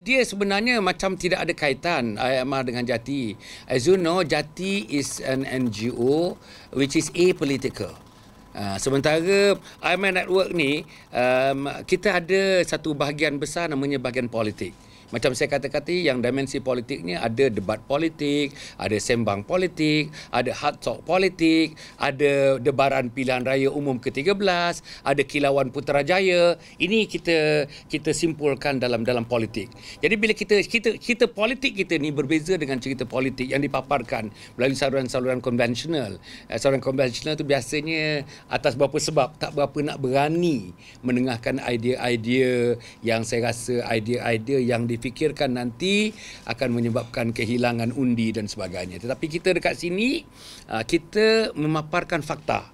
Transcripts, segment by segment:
Dia sebenarnya macam tidak ada kaitan IMR dengan JATI. As you know, JATI is an NGO which is apolitical. Uh, sementara IMR Network ni, um, kita ada satu bahagian besar namanya bahagian politik. Macam saya kata-kata yang dimensi politiknya ada debat politik, ada sembang politik, ada hard talk politik, ada debaran pilihan raya umum ke-13, ada kilauan Putrajaya. Ini kita kita simpulkan dalam dalam politik. Jadi bila kita kita kita politik kita ni berbeza dengan cerita politik yang dipaparkan melalui saluran-saluran konvensional. Eh, saluran konvensional tu biasanya atas beberapa sebab tak berapa nak berani menengahkan idea-idea yang saya rasa idea-idea yang di difikirkan nanti akan menyebabkan kehilangan undi dan sebagainya. Tetapi kita dekat sini ah, kita memaparkan fakta.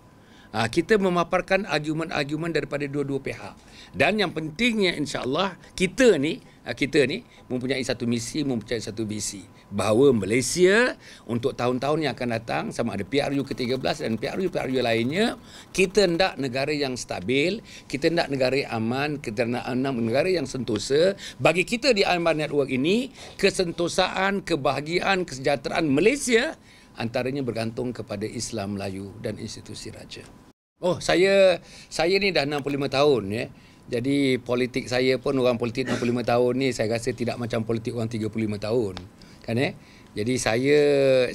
Ah, kita memaparkan argumen-argumen daripada dua-dua pihak. Dan yang pentingnya insya Allah kita ni Ah, kita ni mempunyai satu misi, mempunyai satu visi bahawa Malaysia untuk tahun-tahun yang akan datang sama ada PRU ke-13 dan PRU-PRU lainnya kita hendak negara yang stabil kita hendak negara yang aman keterangan negara yang sentosa bagi kita di Aiman Network ini kesentosaan, kebahagiaan, kesejahteraan Malaysia antaranya bergantung kepada Islam Melayu dan institusi raja. Oh, saya saya ni dah 65 tahun ya. Eh. Jadi politik saya pun orang politik 65 tahun ni saya rasa tidak macam politik orang 35 tahun. Kan eh? Jadi saya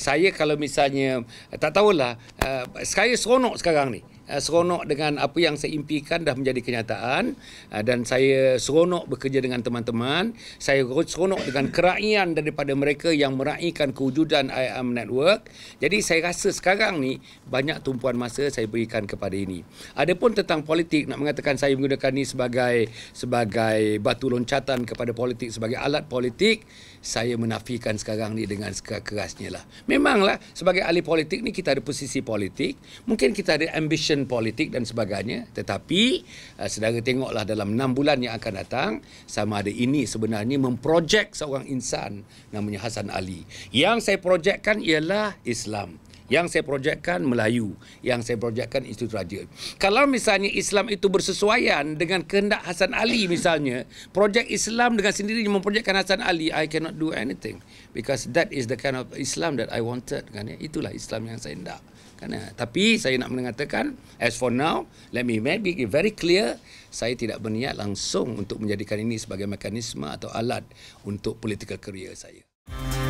saya kalau misalnya tak tahulah uh, saya seronok sekarang ni. Eh, seronok dengan apa yang saya impikan dah menjadi kenyataan eh, dan saya seronok bekerja dengan teman-teman saya seronok dengan keraian daripada mereka yang meraihkan kewujudan IAM Network jadi saya rasa sekarang ni banyak tumpuan masa saya berikan kepada ini adapun tentang politik nak mengatakan saya menggunakan ini sebagai sebagai batu loncatan kepada politik sebagai alat politik saya menafikan sekarang ni dengan kerasnya lah memanglah sebagai ahli politik ni kita ada posisi politik mungkin kita ada ambition action politik dan sebagainya tetapi sedang eh, sedara tengoklah dalam 6 bulan yang akan datang sama ada ini sebenarnya memprojek seorang insan namanya Hasan Ali yang saya projekkan ialah Islam yang saya projekkan Melayu. Yang saya projekkan Institut Raja. Kalau misalnya Islam itu bersesuaian dengan kehendak Hasan Ali misalnya, projek Islam dengan sendirinya memprojekkan Hasan Ali, I cannot do anything. Because that is the kind of Islam that I wanted. Kan, ya? Itulah Islam yang saya hendak. Kan, ya? Tapi saya nak mengatakan, as for now, let me make it very clear, saya tidak berniat langsung untuk menjadikan ini sebagai mekanisme atau alat untuk political career saya. Música